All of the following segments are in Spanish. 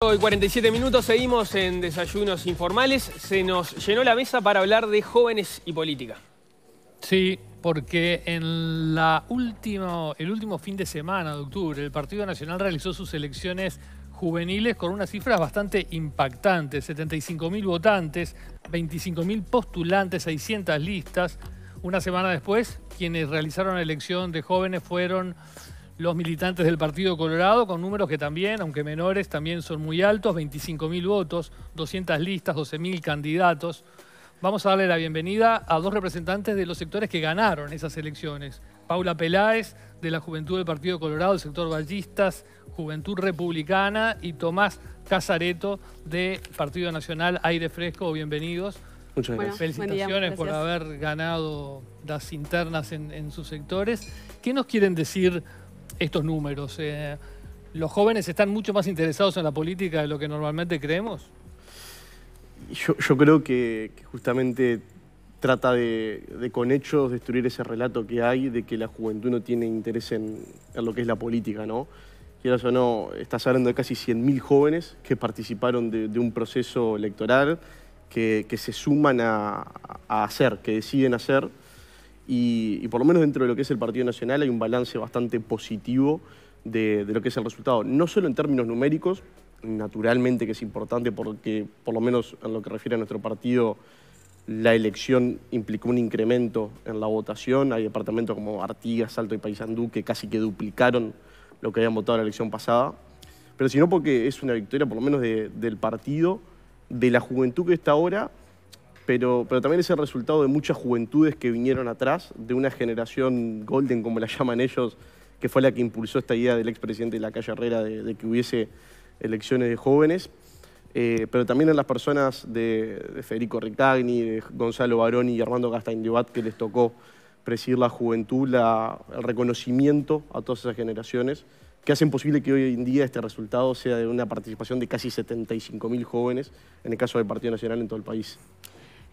Hoy 47 minutos, seguimos en Desayunos Informales. Se nos llenó la mesa para hablar de jóvenes y política. Sí, porque en la el último fin de semana de octubre el Partido Nacional realizó sus elecciones juveniles con unas cifras bastante impactantes. 75.000 votantes, 25.000 postulantes, 600 listas. Una semana después, quienes realizaron la elección de jóvenes fueron los militantes del Partido Colorado, con números que también, aunque menores, también son muy altos, 25.000 votos, 200 listas, 12.000 candidatos. Vamos a darle la bienvenida a dos representantes de los sectores que ganaron esas elecciones. Paula Peláez, de la Juventud del Partido Colorado, del sector Ballistas, Juventud Republicana, y Tomás Casareto, de Partido Nacional Aire Fresco. Bienvenidos. Muchas gracias. Felicitaciones por haber ganado las internas en, en sus sectores. ¿Qué nos quieren decir estos números. Eh, ¿Los jóvenes están mucho más interesados en la política de lo que normalmente creemos? Yo, creo que, justamente trata de, con hechos destruir ese relato que hay de que la juventud no tiene interés en, lo que es la política, ¿no? Quieras o no, estás hablando de casi 100.000 jóvenes que participaron de, un proceso electoral, que, se suman a, a hacer, que deciden hacer y, por lo menos dentro de lo que es el Partido Nacional hay un balance bastante positivo de, lo que es el resultado, no solo en términos numéricos, naturalmente que es importante porque por lo menos en lo que refiere a nuestro partido la elección implicó un incremento en la votación. Hay departamentos como Artigas, Salto y Paysandú que casi que duplicaron lo que habían votado en la elección pasada. Pero sino porque es una victoria por lo menos del partido, de la juventud que está ahora pero, también es el resultado de muchas juventudes que vinieron atrás, de una generación golden, como la llaman ellos, que fue la que impulsó esta idea del expresidente de la calle Herrera de, que hubiese elecciones de jóvenes. Eh, pero también en las personas de, Federico Rictagni, de Gonzalo Baroni y Armando Gastaindebat, que les tocó presidir la juventud, el reconocimiento a todas esas generaciones, que hacen posible que hoy en día este resultado sea de una participación de casi 75.000 jóvenes, en el caso del Partido Nacional en todo el país.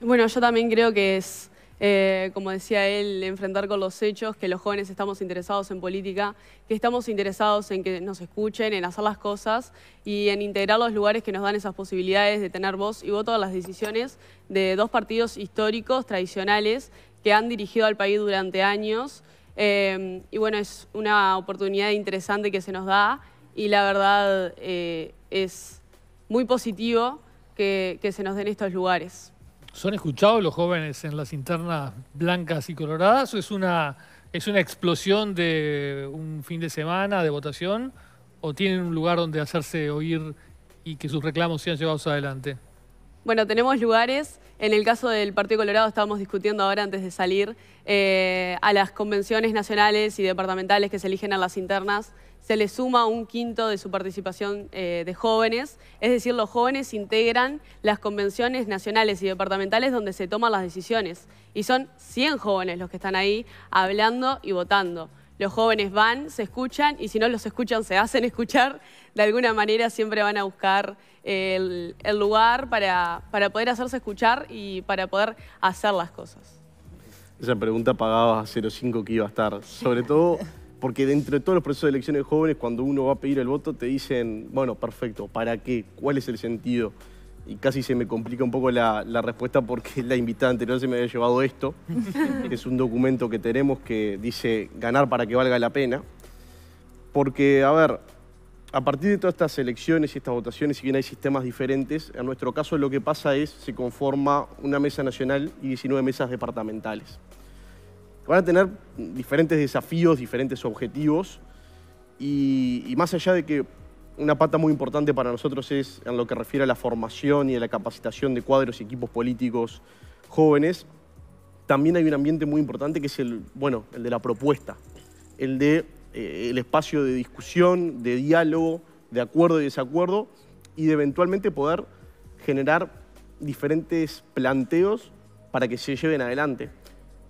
Bueno, yo también creo que es, eh, como decía él, enfrentar con los hechos, que los jóvenes estamos interesados en política, que estamos interesados en que nos escuchen, en hacer las cosas y en integrar los lugares que nos dan esas posibilidades de tener voz y voto a las decisiones de dos partidos históricos, tradicionales, que han dirigido al país durante años. Em, y bueno, es una oportunidad interesante que se nos da y la verdad eh, es muy positivo que se nos den estos lugares. ¿Son escuchados los jóvenes en las internas blancas y coloradas o es una, es una explosión de un fin de semana de votación o tienen un lugar donde hacerse oír y que sus reclamos sean llevados adelante? Bueno, tenemos lugares. En el caso del Partido Colorado estábamos discutiendo ahora antes de salir eh, a las convenciones nacionales y departamentales que se eligen a las internas se le suma un quinto de su participación eh, de jóvenes, es decir, los jóvenes integran las convenciones nacionales y departamentales donde se toman las decisiones y son 100 jóvenes los que están ahí hablando y votando. Los jóvenes van, se escuchan y si no los escuchan, se hacen escuchar. De alguna manera siempre van a buscar el, lugar para, para poder hacerse escuchar y para poder hacer las cosas. Esa pregunta pagaba 0,5 que iba a estar. Sobre todo porque dentro de todos los procesos de elecciones de jóvenes, cuando uno va a pedir el voto, te dicen, bueno, perfecto, ¿para qué? ¿Cuál es el sentido? Y casi se me complica un poco la, respuesta porque la invitada anterior se me había llevado esto, es un documento que tenemos que dice ganar para que valga la pena. Porque, a ver, a partir de todas estas elecciones y estas votaciones, si bien hay sistemas diferentes, en nuestro caso lo que pasa es se conforma una mesa nacional y 19 mesas departamentales van a tener diferentes desafíos, diferentes objetivos, y, más allá de que una pata muy importante para nosotros es en lo que refiere a la formación y a la capacitación de cuadros y equipos políticos jóvenes, también hay un ambiente muy importante que es el, bueno, el de la propuesta, el de eh, el espacio de discusión, de diálogo, de acuerdo y desacuerdo, y de eventualmente poder generar diferentes planteos para que se lleven adelante.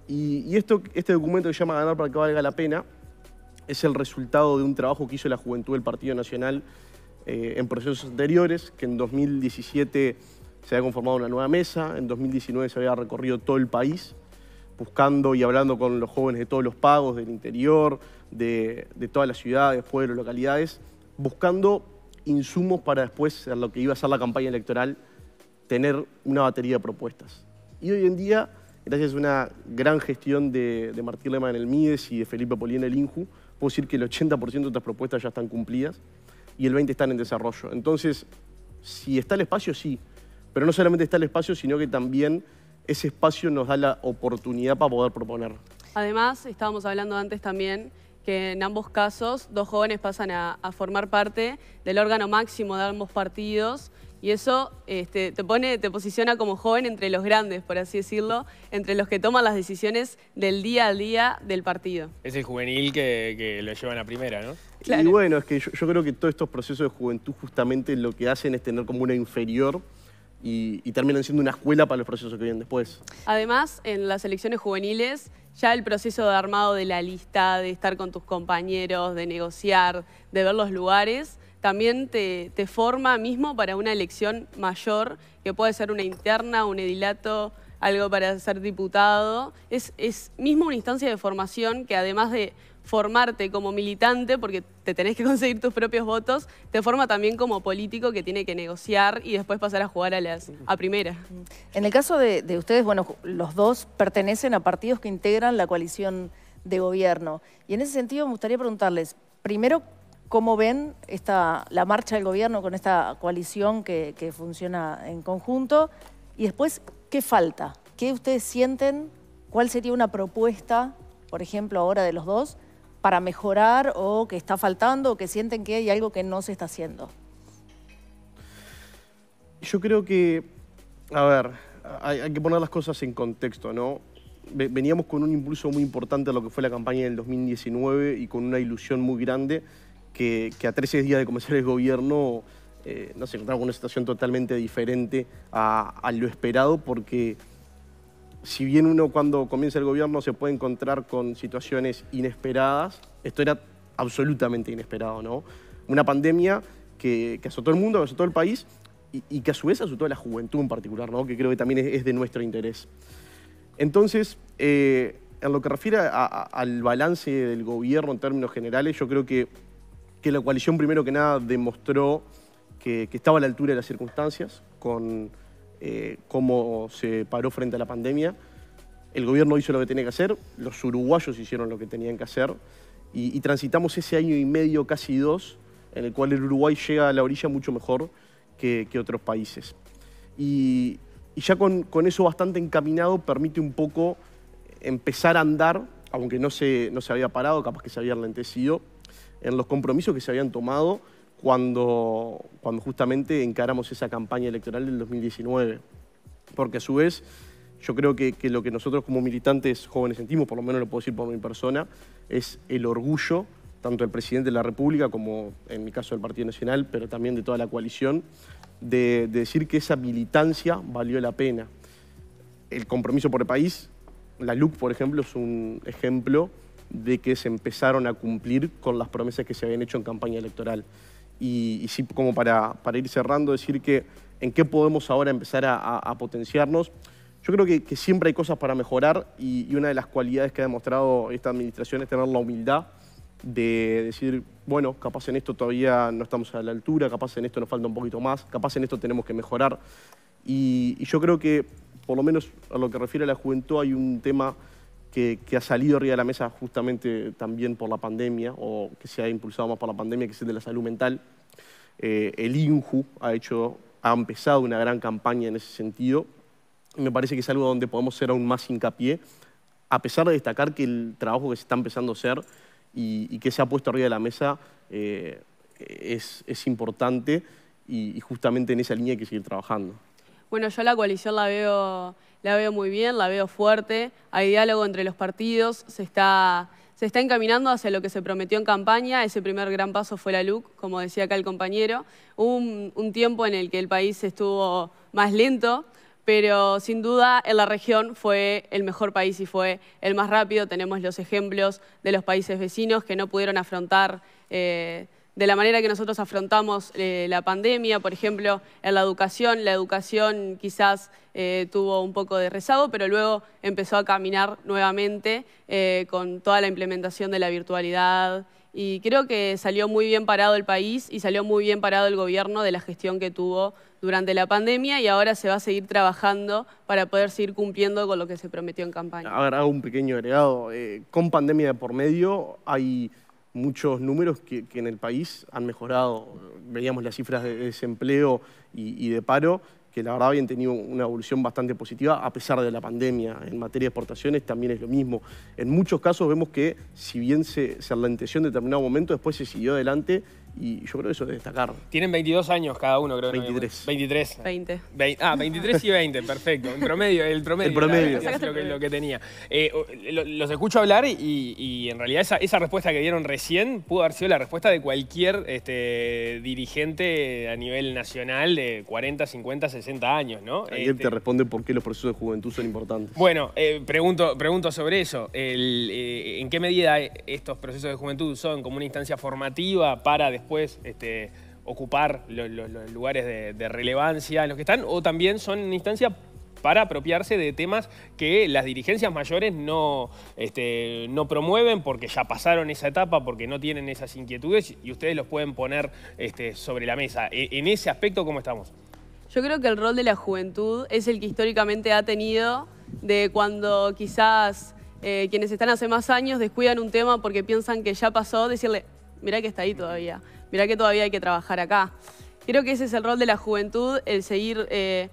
Y, esto, este documento que se llama Ganar para que valga la pena es el resultado de un trabajo que hizo la juventud del Partido Nacional eh, en procesos anteriores, que en 2017 se había conformado una nueva mesa, en 2019 se había recorrido todo el país, buscando y hablando con los jóvenes de todos los pagos, del interior, de, de todas las ciudades, pueblos, localidades, buscando insumos para después, en lo que iba a ser la campaña electoral, tener una batería de propuestas. Y hoy en día gracias a una gran gestión de, Martín Lema en el MIDES y de Felipe Polí en el INJU, puedo decir que el 80% de estas propuestas ya están cumplidas y el 20% están en desarrollo. Entonces, si está el espacio, sí. Pero no solamente está el espacio, sino que también ese espacio nos da la oportunidad para poder proponer. Además, estábamos hablando antes también que en ambos casos dos jóvenes pasan a formar parte del órgano máximo de ambos partidos y eso este, te pone, te posiciona como joven entre los grandes, por así decirlo, entre los que toman las decisiones del día a día del partido. Es el juvenil que, lo llevan a primera, ¿no? Y bueno, es que yo, creo que todos estos procesos de juventud justamente lo que hacen es tener como una inferior y, y terminan siendo una escuela para los procesos que vienen después. Además, en las elecciones juveniles ya el proceso de armado de la lista, de estar con tus compañeros, de negociar, de ver los lugares, también te, forma mismo para una elección mayor, que puede ser una interna, un edilato, algo para ser diputado. Es, es mismo una instancia de formación que además de formarte como militante, porque te tenés que conseguir tus propios votos, te forma también como político que tiene que negociar y después pasar a jugar a las a primera. En el caso de, de ustedes, bueno, los dos pertenecen a partidos que integran la coalición de gobierno. Y en ese sentido me gustaría preguntarles, primero, ¿Cómo ven esta, la marcha del gobierno con esta coalición que, funciona en conjunto? Y después, ¿qué falta? ¿Qué ustedes sienten? ¿Cuál sería una propuesta, por ejemplo, ahora de los dos, para mejorar o que está faltando o que sienten que hay algo que no se está haciendo? Yo creo que, a ver, hay, hay que poner las cosas en contexto, ¿no? Veníamos con un impulso muy importante a lo que fue la campaña del 2019 y con una ilusión muy grande que, a 13 días de comenzar el gobierno eh, nos encontramos con una situación totalmente diferente a, lo esperado, porque si bien uno cuando comienza el gobierno se puede encontrar con situaciones inesperadas, esto era absolutamente inesperado, ¿no? Una pandemia que, que azotó el mundo, que azotó el país y, que a su vez azotó a la juventud en particular, ¿no? Que creo que también es, de nuestro interés. Entonces, eh, en lo que refiere al balance del gobierno en términos generales, yo creo que que la coalición primero que nada demostró que, estaba a la altura de las circunstancias con eh, cómo se paró frente a la pandemia. El gobierno hizo lo que tenía que hacer, los uruguayos hicieron lo que tenían que hacer y, transitamos ese año y medio, casi dos, en el cual el Uruguay llega a la orilla mucho mejor que, otros países. Y, ya con, eso bastante encaminado permite un poco empezar a andar, aunque no se, no se había parado, capaz que se había ralentecido, en los compromisos que se habían tomado cuando, cuando justamente encaramos esa campaña electoral del 2019. Porque a su vez, yo creo que, lo que nosotros como militantes jóvenes sentimos, por lo menos lo puedo decir por mi persona, es el orgullo tanto del presidente de la República como en mi caso del Partido Nacional, pero también de toda la coalición, de, decir que esa militancia valió la pena. El compromiso por el país, la LUC, por ejemplo, es un ejemplo de que se empezaron a cumplir con las promesas que se habían hecho en campaña electoral. Y, sí, como para, para ir cerrando, decir que en qué podemos ahora empezar a, potenciarnos. Yo creo que, siempre hay cosas para mejorar y, una de las cualidades que ha demostrado esta administración es tener la humildad de decir, bueno, capaz en esto todavía no estamos a la altura, capaz en esto nos falta un poquito más, capaz en esto tenemos que mejorar. Y, y yo creo que, por lo menos a lo que refiere a la juventud, hay un tema que, ha salido arriba de la mesa justamente también por la pandemia o que se ha impulsado más por la pandemia, que es el de la salud mental. Eh, el INJU ha, hecho, ha empezado una gran campaña en ese sentido. me parece que es algo donde podemos ser aún más hincapié, a pesar de destacar que el trabajo que se está empezando a hacer y, que se ha puesto arriba de la mesa eh, es, es, importante y, y justamente en esa línea hay que seguir trabajando. Bueno, yo la coalición la veo la veo muy bien, la veo fuerte, hay diálogo entre los partidos, se está, se está encaminando hacia lo que se prometió en campaña, ese primer gran paso fue la LUC, como decía acá el compañero, un, tiempo en el que el país estuvo más lento, pero sin duda en la región fue el mejor país y fue el más rápido, tenemos los ejemplos de los países vecinos que no pudieron afrontar... Eh, de la manera que nosotros afrontamos eh, la pandemia, por ejemplo, en la educación. La educación quizás eh, tuvo un poco de rezago, pero luego empezó a caminar nuevamente eh, con toda la implementación de la virtualidad. Y creo que salió muy bien parado el país y salió muy bien parado el gobierno de la gestión que tuvo durante la pandemia y ahora se va a seguir trabajando para poder seguir cumpliendo con lo que se prometió en campaña. A ver, hago un pequeño agregado. con pandemia de por medio hay muchos números que, en el país han mejorado. Veíamos las cifras de desempleo y, de paro, que la verdad habían tenido una evolución bastante positiva a pesar de la pandemia. En materia de exportaciones también es lo mismo. En muchos casos vemos que, si bien se, se alenteció en determinado momento, después se siguió adelante y yo creo que eso debe destacar. Tienen 22 años cada uno, creo. 23. 23. 20. ah, 23 y 20, perfecto. el promedio, el promedio. El promedio. lo, que, tenía. Eh, los escucho hablar y, en realidad esa, respuesta que dieron recién pudo haber sido la respuesta de cualquier este, dirigente a nivel nacional de 40, 50, 60 años, ¿no? Y él te este, responde por qué los procesos de juventud son importantes. Bueno, eh, pregunto, pregunto sobre eso. Eh, ¿En qué medida estos procesos de juventud son como una instancia formativa para después pues ocupar los, lugares de, relevancia los que están, o también son instancias para apropiarse de temas que las dirigencias mayores no, este, no promueven porque ya pasaron esa etapa, porque no tienen esas inquietudes y ustedes los pueden poner este, sobre la mesa. E, en ese aspecto, ¿cómo estamos? Yo creo que el rol de la juventud es el que históricamente ha tenido de cuando quizás eh, quienes están hace más años descuidan un tema porque piensan que ya pasó, decirle, mirá que está ahí todavía mirá que todavía hay que trabajar acá. Creo que ese es el rol de la juventud, el seguir eh,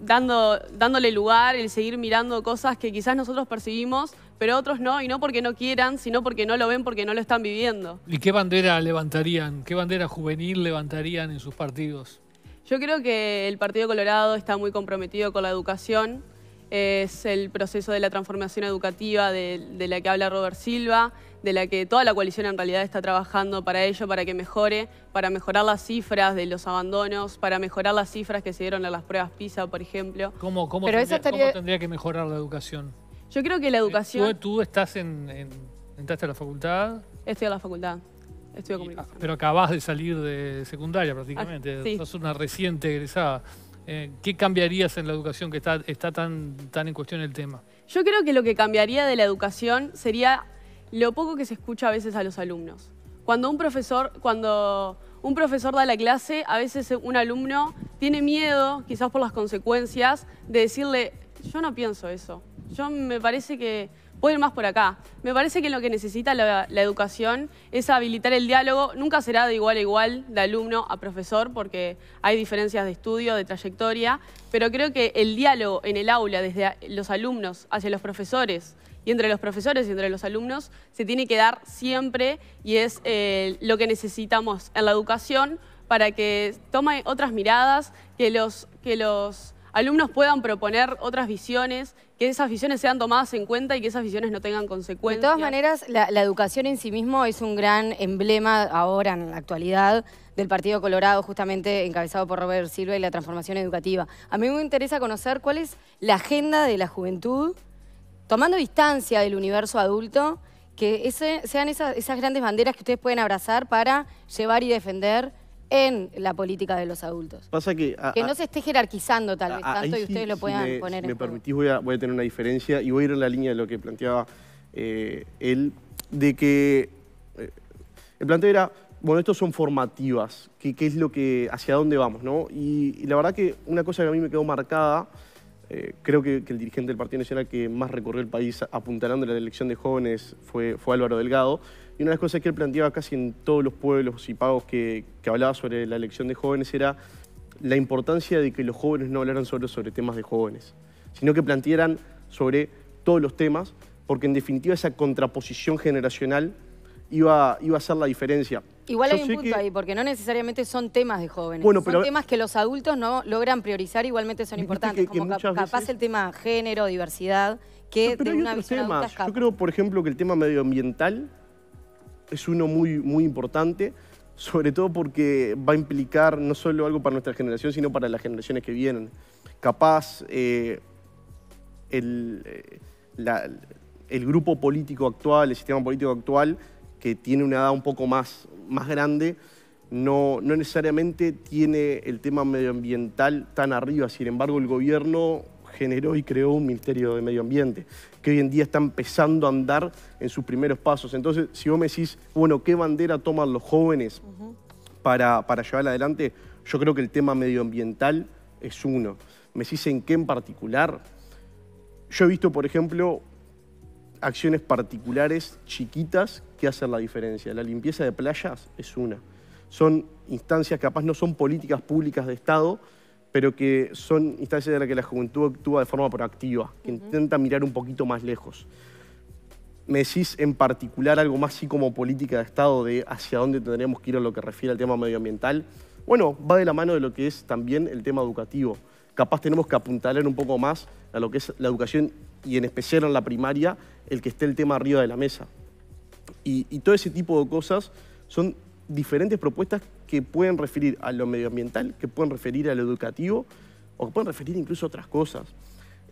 dando, dándole lugar, el seguir mirando cosas que quizás nosotros percibimos, pero otros no, y no porque no quieran, sino porque no lo ven, porque no lo están viviendo. ¿Y qué bandera levantarían? ¿Qué bandera juvenil levantarían en sus partidos? Yo creo que el Partido Colorado está muy comprometido con la educación, es el proceso de la transformación educativa de la que habla Robert Silva, de la que toda la coalición en realidad está trabajando para ello, para que mejore, para mejorar las cifras de los abandonos, para mejorar las cifras que se dieron en las pruebas PISA, por ejemplo. ¿Cómo, cómo, tendría, que mejorar la educación? Yo creo que la eh, educación... ¿Tú, estás en, entraste a la facultad? Estoy a la facultad. comunicación. Ah, pero acabas de salir de secundaria prácticamente. Ah, una reciente egresada. Eh, ¿Qué cambiarías en la educación que está, está tan, tan en cuestión el tema? Yo creo que lo que cambiaría de la educación sería lo poco que se escucha a veces a los alumnos. Cuando un profesor, cuando un profesor da la clase, a veces un alumno tiene miedo, quizás por las consecuencias, de decirle, yo no pienso eso, yo me parece que puedo ir más por acá. Me parece que lo que necesita la, la educación es habilitar el diálogo, nunca será de igual a igual, de alumno a profesor, porque hay diferencias de estudio, de trayectoria, pero creo que el diálogo en el aula, desde los alumnos hacia los profesores, y entre los profesores y entre los alumnos se tiene que dar siempre y es eh, lo que necesitamos en la educación para que tome otras miradas, que los, que los alumnos puedan proponer otras visiones, que esas visiones sean tomadas en cuenta y que esas visiones no tengan consecuencias. De todas maneras, la, la, educación en sí mismo es un gran emblema ahora, en la actualidad, del Partido Colorado, justamente encabezado por Robert Silva y la transformación educativa. A mí me interesa conocer cuál es la agenda de la juventud tomando distancia del universo adulto, que sean esas, grandes banderas que ustedes pueden abrazar para llevar y defender en la política de los adultos. que... no se esté jerarquizando tal vez tanto y ustedes lo puedan poner si me permitís voy a, tener una diferencia y voy a ir en la línea de lo que planteaba eh, él, de que eh, el planteo era, bueno, estos son formativas, qué es lo que, hacia dónde vamos, ¿no? y la verdad que una cosa que a mí me quedó marcada eh, creo que, el dirigente del Partido Nacional que más recorrió el país apuntalando la elección de jóvenes fue, fue Álvaro Delgado. Y una de las cosas que él planteaba casi en todos los pueblos y pagos que, hablaba sobre la elección de jóvenes era la importancia de que los jóvenes no hablaran solo sobre temas de jóvenes, sino que plantearan sobre todos los temas, porque en definitiva esa contraposición generacional iba, iba a ser la diferencia. Igual hay un punto ahí, porque no necesariamente son temas de jóvenes. Son temas que los adultos no logran priorizar, igualmente son importantes, capaz el tema género, diversidad, que una visión Yo creo, por ejemplo, que el tema medioambiental es uno muy, muy importante, sobre todo porque va a implicar no solo algo para nuestra generación, sino para las generaciones que vienen. Capaz eh, el, eh, el grupo político actual, el sistema político actual, que tiene una edad un poco más, más grande, no, no necesariamente tiene el tema medioambiental tan arriba. Sin embargo, el gobierno generó y creó un Ministerio de Medio Ambiente, que hoy en día está empezando a andar en sus primeros pasos. Entonces, si vos me decís, bueno, ¿qué bandera toman los jóvenes para, para llevarla adelante? Yo creo que el tema medioambiental es uno. Me decís en qué en particular. Yo he visto, por ejemplo, acciones particulares, chiquitas, que hacen la diferencia. La limpieza de playas es una. Son instancias, capaz no son políticas públicas de Estado, pero que son instancias en las que la juventud actúa de forma proactiva, que intenta mirar un poquito más lejos. Me decís en particular algo más así como política de Estado de hacia dónde tendríamos que ir a lo que refiere al tema medioambiental. Bueno, va de la mano de lo que es también el tema educativo. Capaz tenemos que apuntalar un poco más a lo que es la educación y en especial en la primaria, el que esté el tema arriba de la mesa. Y, todo ese tipo de cosas son diferentes propuestas que pueden referir a lo medioambiental, que pueden referir a lo educativo o que pueden referir incluso a otras cosas.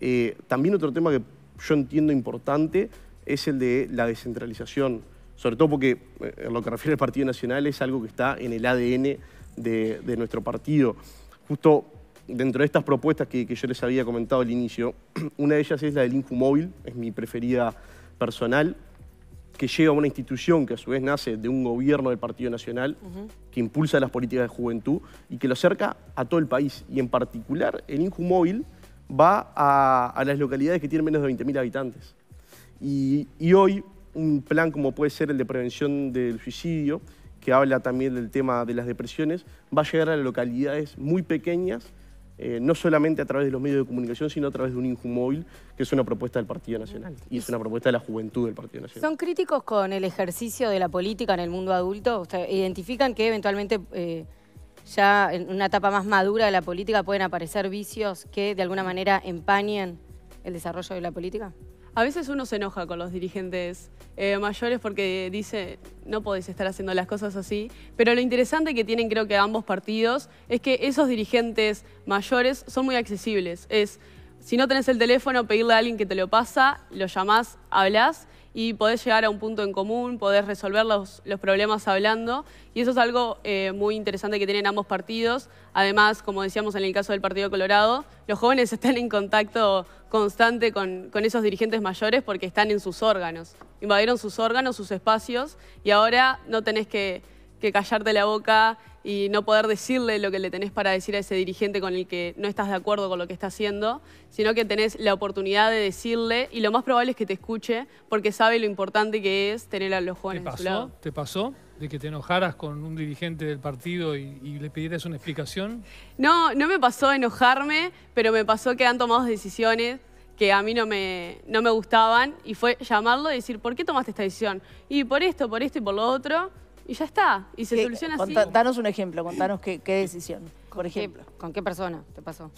Eh, también otro tema que yo entiendo importante es el de la descentralización, sobre todo porque eh, en lo que refiere al Partido Nacional es algo que está en el ADN de, de nuestro partido. Justo dentro de estas propuestas que, yo les había comentado al inicio, una de ellas es la del Móvil, es mi preferida personal, que llega a una institución que a su vez nace de un gobierno del Partido Nacional, que impulsa las políticas de juventud y que lo acerca a todo el país. Y en particular, el InjuMóvil va a, las localidades que tienen menos de 20.000 habitantes. Y, y hoy, un plan como puede ser el de prevención del suicidio, que habla también del tema de las depresiones, va a llegar a localidades muy pequeñas eh, no solamente a través de los medios de comunicación, sino a través de un Injumóvil, que es una propuesta del Partido Nacional y es una propuesta de la juventud del Partido Nacional. ¿Son críticos con el ejercicio de la política en el mundo adulto? ¿Identifican que eventualmente eh, ya en una etapa más madura de la política pueden aparecer vicios que de alguna manera empañen el desarrollo de la política? A veces uno se enoja con los dirigentes eh, mayores porque dice, no podéis estar haciendo las cosas así. Pero lo interesante que tienen creo que ambos partidos es que esos dirigentes mayores son muy accesibles. Es, si no tenés el teléfono, pedirle a alguien que te lo pasa, lo llamás, hablas y podés llegar a un punto en común, podés resolver los, problemas hablando y eso es algo eh, muy interesante que tienen ambos partidos. Además, como decíamos en el caso del Partido Colorado, los jóvenes están en contacto constante con, esos dirigentes mayores porque están en sus órganos. Invadieron sus órganos, sus espacios y ahora no tenés que, que callarte la boca y no poder decirle lo que le tenés para decir a ese dirigente con el que no estás de acuerdo con lo que está haciendo, sino que tenés la oportunidad de decirle y lo más probable es que te escuche porque sabe lo importante que es tener a los jóvenes ¿Te pasó? Su ¿Te pasó? de que te enojaras con un dirigente del partido y, le pidieras una explicación? No, no me pasó enojarme, pero me pasó que han tomado decisiones que a mí no me, no me gustaban y fue llamarlo y decir, ¿por qué tomaste esta decisión? Y por esto, por esto y por lo otro. Y ya está, y se soluciona así. Danos un ejemplo, contanos qué, decisión, por ejemplo. ¿Con qué persona te pasó?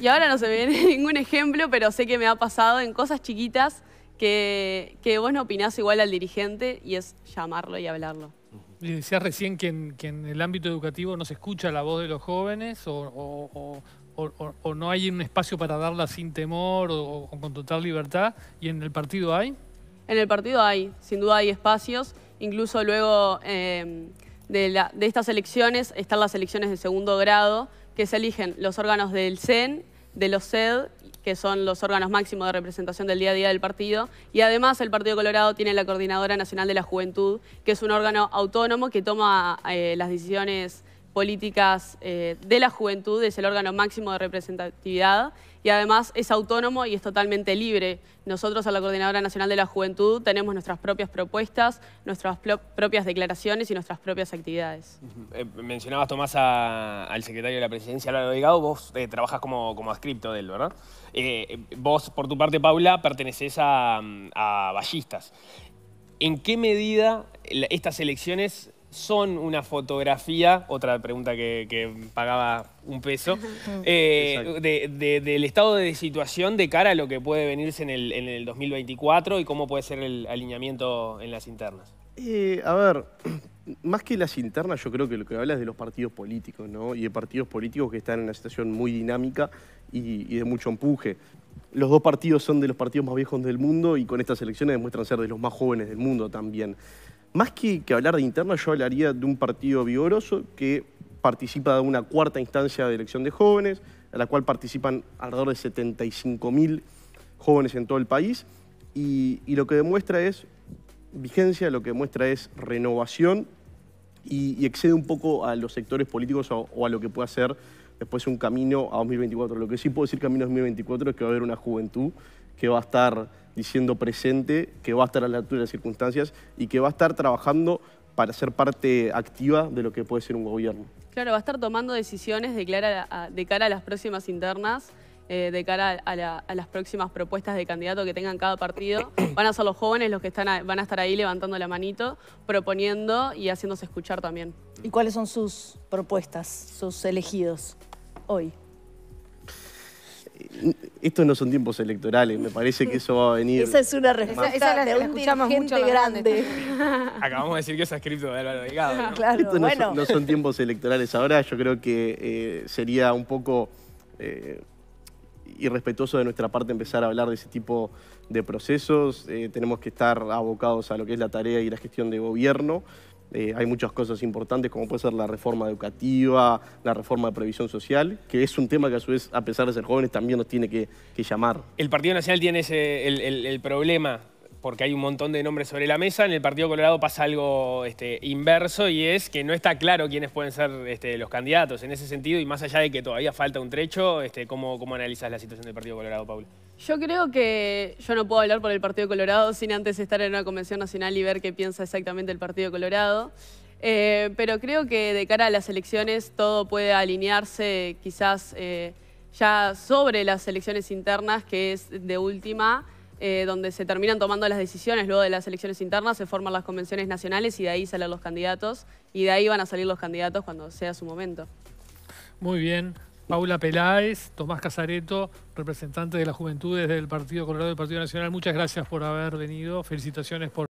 Y ahora no se me viene ningún ejemplo, pero sé que me ha pasado en cosas chiquitas que, que vos no opinás igual al dirigente y es llamarlo y hablarlo. Y decías recién que en, el ámbito educativo no se escucha la voz de los jóvenes o, o no hay un espacio para darla sin temor o, con total libertad. ¿Y en el partido hay? En el partido hay, sin duda hay espacios Incluso luego em, de, estas elecciones están las elecciones de segundo grado, que se eligen los órganos del CEN, de los SED, que son los órganos máximos de representación del día a día del partido, y además el Partido Colorado tiene la Coordinadora Nacional de la Juventud, que es un órgano autónomo que toma eh, las decisiones políticas eh, de la juventud, es el órgano máximo de representatividad, y además es autónomo y es totalmente libre. Nosotros a la Coordinadora Nacional de la Juventud tenemos nuestras propias propuestas, nuestras propias declaraciones y nuestras propias actividades. Eh, mencionabas, Tomás, al secretario de la Presidencia, Álvaro Delgado, vos eh, trabajas como, como adscripto de él, ¿verdad? Eh, vos, por tu parte, Paula, perteneces a, a Ballistas. ¿En qué medida estas elecciones son una fotografía, otra pregunta que, pagaba un peso, eh, del estado de situación de cara a lo que puede venirse en el, 2024 y cómo puede ser el alineamiento en las internas? Eh, a ver, más que las internas, yo creo que lo que habla es de los partidos políticos, ¿no? Y de partidos políticos que están en una situación muy dinámica y de mucho empuje. Los dos partidos son de los partidos más viejos del mundo y con estas elecciones demuestran ser de los más jóvenes del mundo también. Más que, hablar de interno, yo hablaría de un partido vigoroso que participa de una cuarta instancia de elección de jóvenes, a la cual participan alrededor de 75.000 jóvenes en todo el país. Y, lo que demuestra es vigencia, lo que demuestra es renovación y, excede un poco a los sectores políticos o, a lo que puede ser después un camino a 2024. Lo que sí puedo decir camino a 2024 es que va a haber una juventud que va a estar diciendo presente, que va a estar a la altura de las circunstancias y que va a estar trabajando para ser parte activa de lo que puede ser un gobierno. Claro, va a estar tomando decisiones de, cara a las próximas internas, eh, de cara a, las próximas propuestas de candidato que tengan cada partido. Van a ser los jóvenes los que están van a estar ahí levantando la manito, proponiendo y haciéndose escuchar también. ¿Y cuáles son sus propuestas, sus elegidos hoy? estos no son tiempos electorales, me parece que eso va a venir. Esa es una respuesta de un dirigente grande. Acabamos de decir que esa es de Álvaro Delgado. ¿no? estos no, son, tiempos electorales ahora, yo creo que eh, sería un poco... Eh, irrespetuoso de nuestra parte empezar a hablar de ese tipo de procesos. Eh, tenemos que estar abocados a lo que es la tarea y la gestión de gobierno. Eh, hay muchas cosas importantes como puede ser la reforma educativa, la reforma de previsión social, que es un tema que a su vez, a pesar de ser jóvenes, también nos tiene que, llamar. El Partido Nacional tiene ese, el, el problema porque hay un montón de nombres sobre la mesa, en el Partido Colorado pasa algo este, inverso y es que no está claro quiénes pueden ser este, los candidatos en ese sentido y más allá de que todavía falta un trecho, este, ¿cómo, ¿cómo analizas la situación del Partido Colorado, Paula? Yo creo que yo no puedo hablar por el Partido Colorado sin antes estar en una convención nacional y ver qué piensa exactamente el Partido Colorado. Eh, pero creo que de cara a las elecciones todo puede alinearse quizás eh, ya sobre las elecciones internas, que es de última. Eh, donde se terminan tomando las decisiones luego de las elecciones internas, se forman las convenciones nacionales y de ahí salen los candidatos y de ahí van a salir los candidatos cuando sea su momento. Muy bien. Paula Peláez, Tomás Casareto, representante de la juventud desde el Partido Colorado del Partido Nacional, muchas gracias por haber venido. Felicitaciones por...